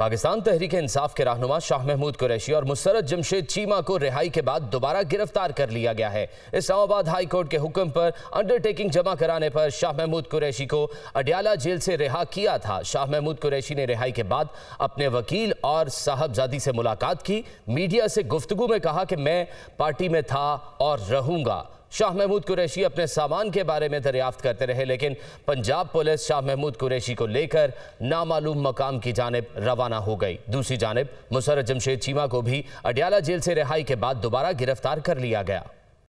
पाकिस्तान तहरीक इंसाफ के रहनुमा शाह महमूद कुरैशी और मुसरत जमशेद चीमा को रिहाई के बाद दोबारा गिरफ्तार कर लिया गया है इस्लामाबाद हाई कोर्ट के हुक्म पर अंडरटेकिंग जमा कराने पर शाह महमूद कुरैशी को अडियाला जेल से रिहा किया था शाह महमूद कुरैशी ने रिहाई के बाद अपने वकील और साहबजादी से मुलाकात की मीडिया से गुफ्तगु में कहा कि मैं पार्टी में था और रहूँगा शाह महमूद कुरैशी अपने सामान के बारे में दरियाफ्त करते रहे लेकिन पंजाब पुलिस शाह महमूद कुरैशी को लेकर नामालूम मकाम की जानब रवाना हो गई दूसरी जानब मुसरत जमशेद चीमा को भी अडियाला जेल से रिहाई के बाद दोबारा गिरफ्तार कर लिया गया